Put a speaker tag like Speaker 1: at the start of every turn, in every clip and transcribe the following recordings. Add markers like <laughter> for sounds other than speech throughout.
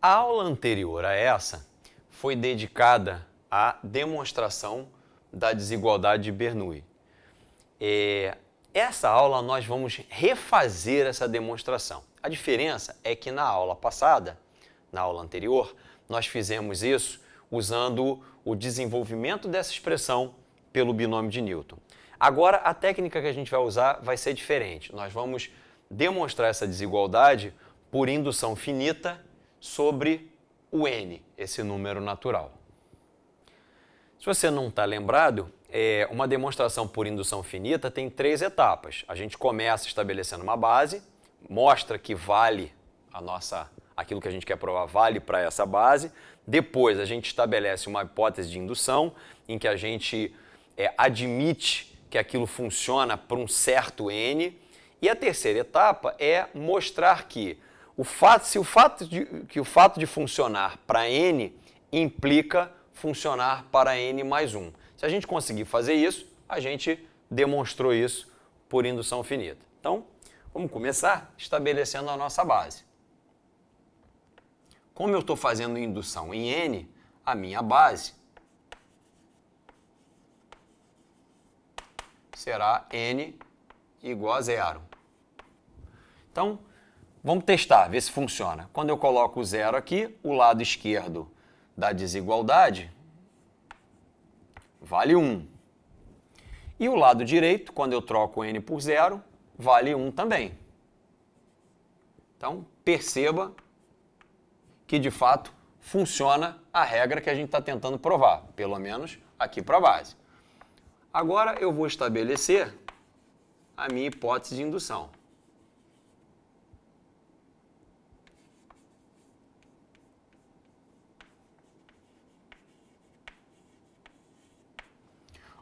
Speaker 1: A aula anterior a essa foi dedicada à demonstração da desigualdade de Bernoulli. É, essa aula nós vamos refazer essa demonstração. A diferença é que na aula passada, na aula anterior, nós fizemos isso usando o desenvolvimento dessa expressão pelo binômio de Newton. Agora, a técnica que a gente vai usar vai ser diferente. Nós vamos demonstrar essa desigualdade por indução finita sobre o n, esse número natural. Se você não está lembrado, é, uma demonstração por indução finita tem três etapas. A gente começa estabelecendo uma base, mostra que vale a nossa, aquilo que a gente quer provar vale para essa base. Depois a gente estabelece uma hipótese de indução em que a gente é, admite que aquilo funciona para um certo n. E a terceira etapa é mostrar que o fato, se o fato de, que o fato de funcionar para n implica funcionar para n mais 1. Se a gente conseguir fazer isso, a gente demonstrou isso por indução finita. Então, vamos começar estabelecendo a nossa base. Como eu estou fazendo indução em n, a minha base será n igual a zero. Então, Vamos testar, ver se funciona. Quando eu coloco o zero aqui, o lado esquerdo da desigualdade vale 1. E o lado direito, quando eu troco n por zero, vale 1 também. Então, perceba que, de fato, funciona a regra que a gente está tentando provar, pelo menos aqui para a base. Agora eu vou estabelecer a minha hipótese de indução.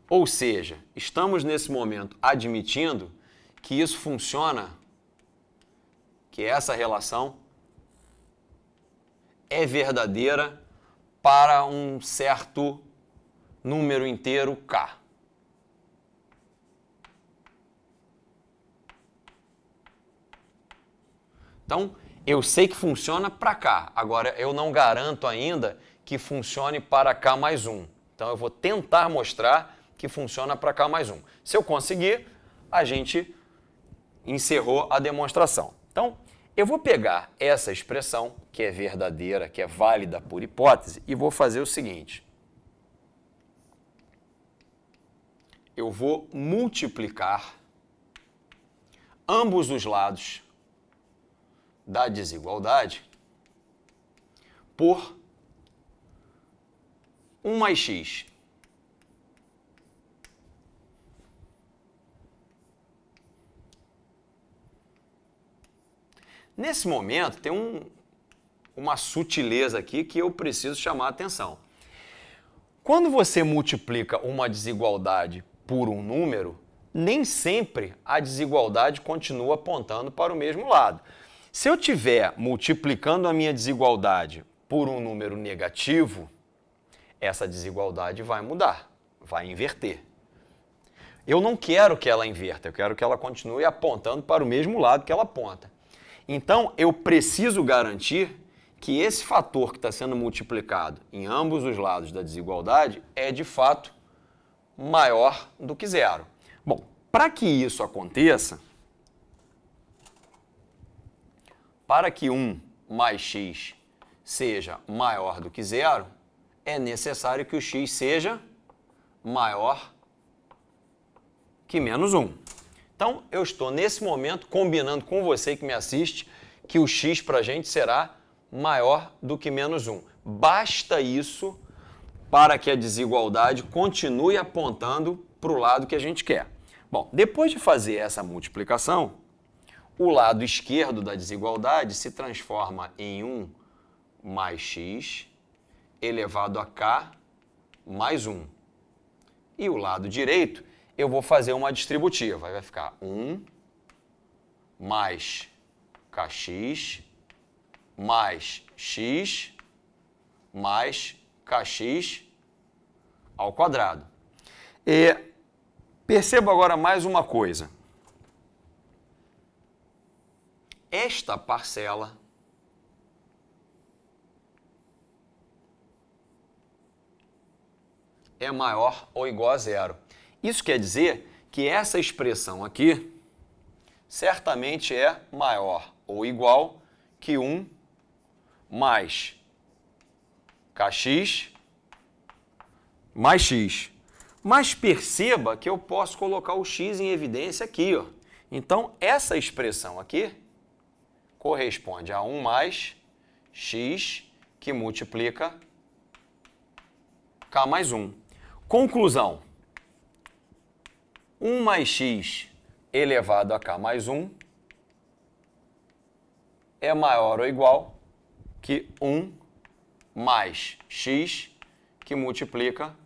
Speaker 1: Ou seja, estamos nesse momento admitindo que isso funciona, que essa relação é verdadeira para um certo número inteiro K. Então, eu sei que funciona para K. Agora, eu não garanto ainda que funcione para K mais 1. Então, eu vou tentar mostrar que funciona para cá mais um. Se eu conseguir, a gente encerrou a demonstração. Então, eu vou pegar essa expressão, que é verdadeira, que é válida por hipótese, e vou fazer o seguinte. Eu vou multiplicar ambos os lados da desigualdade por 1 mais x. Nesse momento, tem um, uma sutileza aqui que eu preciso chamar a atenção. Quando você multiplica uma desigualdade por um número, nem sempre a desigualdade continua apontando para o mesmo lado. Se eu tiver multiplicando a minha desigualdade por um número negativo, essa desigualdade vai mudar, vai inverter. Eu não quero que ela inverta, eu quero que ela continue apontando para o mesmo lado que ela aponta. Então, eu preciso garantir que esse fator que está sendo multiplicado em ambos os lados da desigualdade é de fato maior do que zero. Bom, para que isso aconteça, para que 1 mais x seja maior do que zero, é necessário que o x seja maior que menos 1. Então, eu estou nesse momento combinando com você que me assiste que o x para a gente será maior do que menos 1. Basta isso para que a desigualdade continue apontando para o lado que a gente quer. Bom, depois de fazer essa multiplicação, o lado esquerdo da desigualdade se transforma em 1 mais x elevado a k mais 1. E o lado direito eu vou fazer uma distributiva. vai ficar 1 mais kx mais x mais kx ao quadrado. E percebo agora mais uma coisa. Esta parcela é maior ou igual a zero. Isso quer dizer que essa expressão aqui certamente é maior ou igual que 1 mais kx mais x. Mas perceba que eu posso colocar o x em evidência aqui. Ó. Então, essa expressão aqui corresponde a 1 mais x que multiplica k mais 1. Conclusão. 1 mais x elevado a k mais 1 é maior ou igual que 1 mais x que multiplica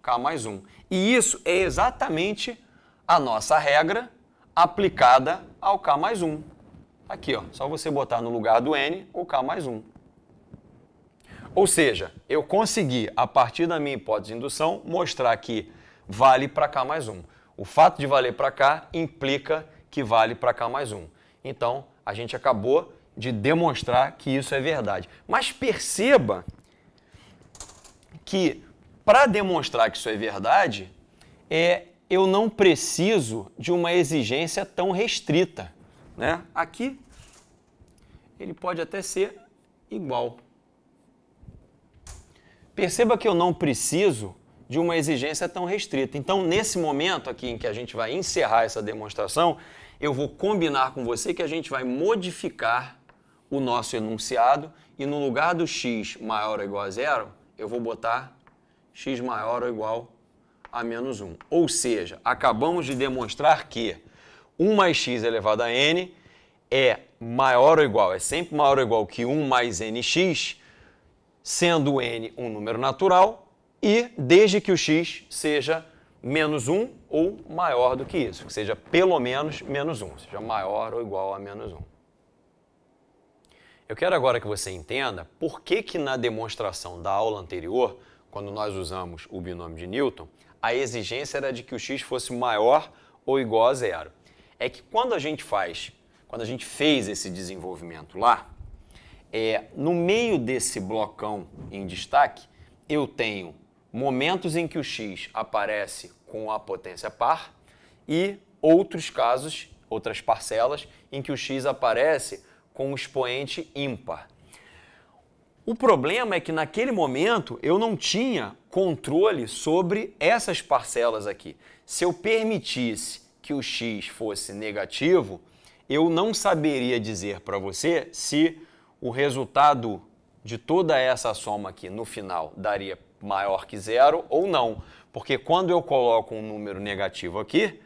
Speaker 1: k mais 1. E isso é exatamente a nossa regra aplicada ao k mais 1. Aqui, ó, só você botar no lugar do n o k mais 1. Ou seja, eu consegui, a partir da minha hipótese de indução, mostrar que vale para cá mais um. O fato de valer para cá implica que vale para cá mais um. Então, a gente acabou de demonstrar que isso é verdade. Mas perceba que para demonstrar que isso é verdade, é, eu não preciso de uma exigência tão restrita. Né? Aqui, ele pode até ser igual. Perceba que eu não preciso de uma exigência tão restrita. Então, nesse momento aqui em que a gente vai encerrar essa demonstração, eu vou combinar com você que a gente vai modificar o nosso enunciado e no lugar do x maior ou igual a zero, eu vou botar x maior ou igual a menos 1. Ou seja, acabamos de demonstrar que 1 mais x elevado a n é maior ou igual, é sempre maior ou igual que 1 mais nx, sendo n um número natural, e desde que o x seja menos 1 ou maior do que isso, que seja pelo menos menos 1, seja maior ou igual a menos 1. Eu quero agora que você entenda por que, que na demonstração da aula anterior, quando nós usamos o binômio de Newton, a exigência era de que o x fosse maior ou igual a zero. É que quando a gente faz, quando a gente fez esse desenvolvimento lá, é, no meio desse blocão em destaque, eu tenho momentos em que o x aparece com a potência par e outros casos, outras parcelas, em que o x aparece com o expoente ímpar. O problema é que naquele momento eu não tinha controle sobre essas parcelas aqui. Se eu permitisse que o x fosse negativo, eu não saberia dizer para você se o resultado de toda essa soma aqui no final daria maior que zero ou não. Porque quando eu coloco um número negativo aqui,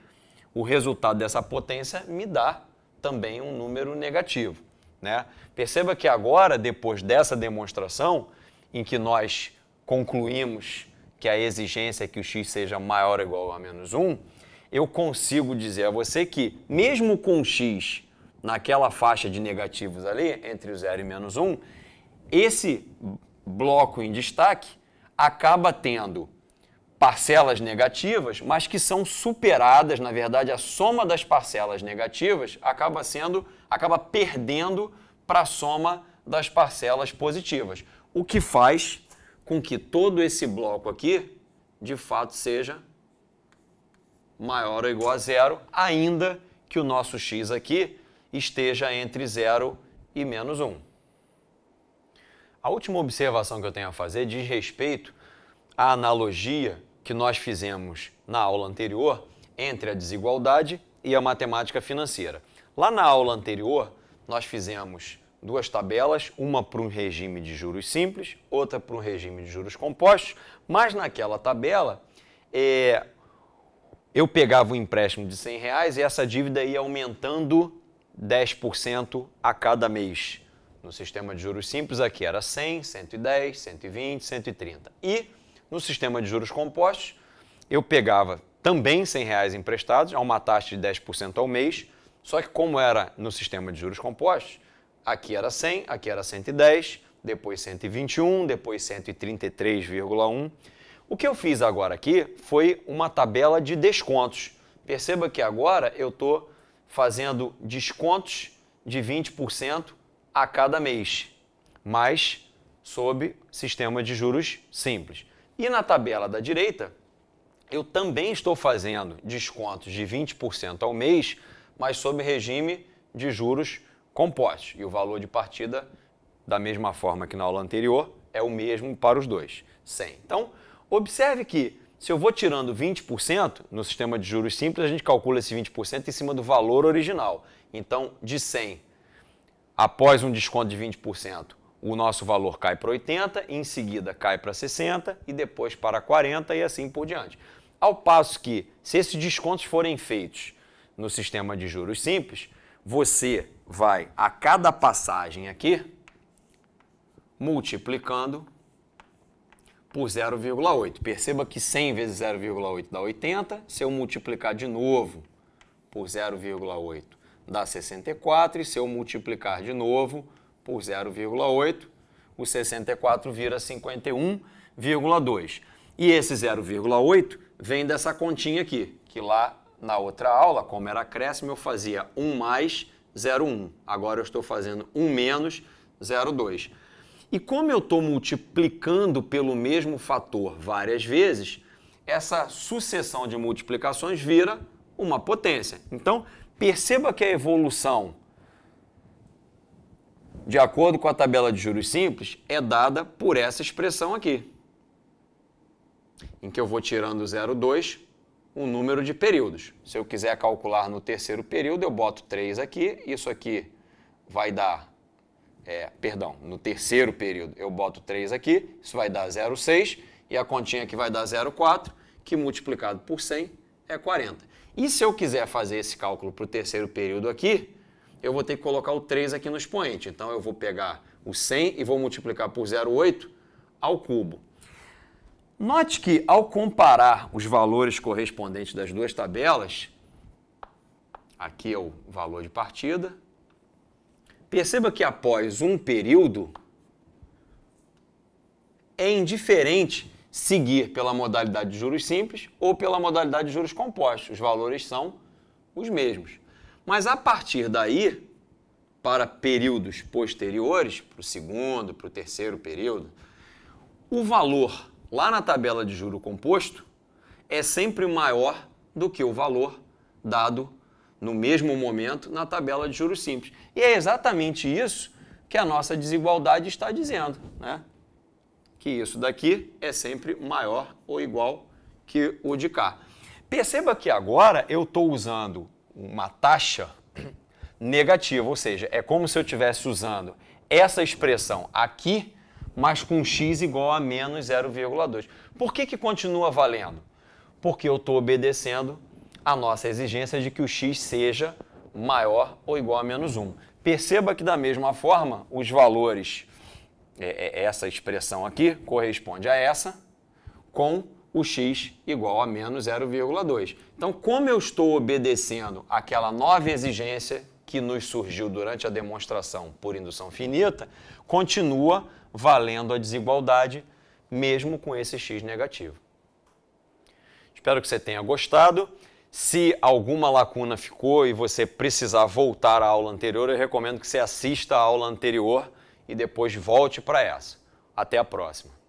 Speaker 1: o resultado dessa potência me dá também um número negativo. Né? Perceba que agora, depois dessa demonstração, em que nós concluímos que a exigência é que o x seja maior ou igual a menos 1, eu consigo dizer a você que, mesmo com x naquela faixa de negativos ali, entre o 0 e menos 1, esse bloco em destaque acaba tendo parcelas negativas, mas que são superadas, na verdade, a soma das parcelas negativas acaba sendo, acaba perdendo para a soma das parcelas positivas, o que faz com que todo esse bloco aqui, de fato, seja maior ou igual a zero, ainda que o nosso x aqui esteja entre zero e menos 1. Um. A última observação que eu tenho a fazer diz respeito à analogia que nós fizemos na aula anterior entre a desigualdade e a matemática financeira. Lá na aula anterior, nós fizemos duas tabelas, uma para um regime de juros simples, outra para um regime de juros compostos, mas naquela tabela é, eu pegava um empréstimo de 100 reais e essa dívida ia aumentando 10% a cada mês. No sistema de juros simples aqui era 100, 110, 120, 130. E no sistema de juros compostos, eu pegava também 100 reais emprestados a uma taxa de 10% ao mês, só que como era no sistema de juros compostos, aqui era 100, aqui era 110, depois 121, depois 133,1. O que eu fiz agora aqui foi uma tabela de descontos. Perceba que agora eu estou fazendo descontos de 20% a cada mês, mas sob sistema de juros simples. E na tabela da direita, eu também estou fazendo descontos de 20% ao mês, mas sob regime de juros compostos. E o valor de partida, da mesma forma que na aula anterior, é o mesmo para os dois, 100. Então, observe que se eu vou tirando 20%, no sistema de juros simples, a gente calcula esse 20% em cima do valor original. Então, de 100 após um desconto de 20%, o nosso valor cai para 80, em seguida cai para 60 e depois para 40 e assim por diante. Ao passo que, se esses descontos forem feitos no sistema de juros simples, você vai a cada passagem aqui multiplicando por 0,8. Perceba que 100 vezes 0,8 dá 80. Se eu multiplicar de novo por 0,8, dá 64, e se eu multiplicar de novo por 0,8, o 64 vira 51,2. E esse 0,8 vem dessa continha aqui, que lá na outra aula, como era acréscimo, eu fazia 1 mais 0,1. Agora eu estou fazendo 1 menos 0,2. E como eu estou multiplicando pelo mesmo fator várias vezes, essa sucessão de multiplicações vira uma potência. Então, Perceba que a evolução, de acordo com a tabela de juros simples, é dada por essa expressão aqui, em que eu vou tirando 0,2 o número de períodos. Se eu quiser calcular no terceiro período, eu boto 3 aqui, isso aqui vai dar, é, perdão, no terceiro período eu boto 3 aqui, isso vai dar 0,6 e a continha aqui vai dar 0,4, que multiplicado por 100 é 40. E se eu quiser fazer esse cálculo para o terceiro período aqui, eu vou ter que colocar o 3 aqui no expoente. Então eu vou pegar o 100 e vou multiplicar por 0,8 ao cubo. Note que ao comparar os valores correspondentes das duas tabelas, aqui é o valor de partida, perceba que após um período é indiferente seguir pela modalidade de juros simples ou pela modalidade de juros compostos. Os valores são os mesmos. Mas a partir daí, para períodos posteriores, para o segundo, para o terceiro período, o valor lá na tabela de juro composto é sempre maior do que o valor dado no mesmo momento na tabela de juros simples. E é exatamente isso que a nossa desigualdade está dizendo. Né? que isso daqui é sempre maior ou igual que o de cá. Perceba que agora eu estou usando uma taxa <clears throat> negativa, ou seja, é como se eu estivesse usando essa expressão aqui, mas com x igual a menos 0,2. Por que, que continua valendo? Porque eu estou obedecendo a nossa exigência de que o x seja maior ou igual a menos 1. Perceba que, da mesma forma, os valores é, é, essa expressão aqui corresponde a essa, com o x igual a menos 0,2. Então, como eu estou obedecendo aquela nova exigência que nos surgiu durante a demonstração por indução finita, continua valendo a desigualdade, mesmo com esse x negativo. Espero que você tenha gostado. Se alguma lacuna ficou e você precisar voltar à aula anterior, eu recomendo que você assista à aula anterior e depois volte para essa. Até a próxima.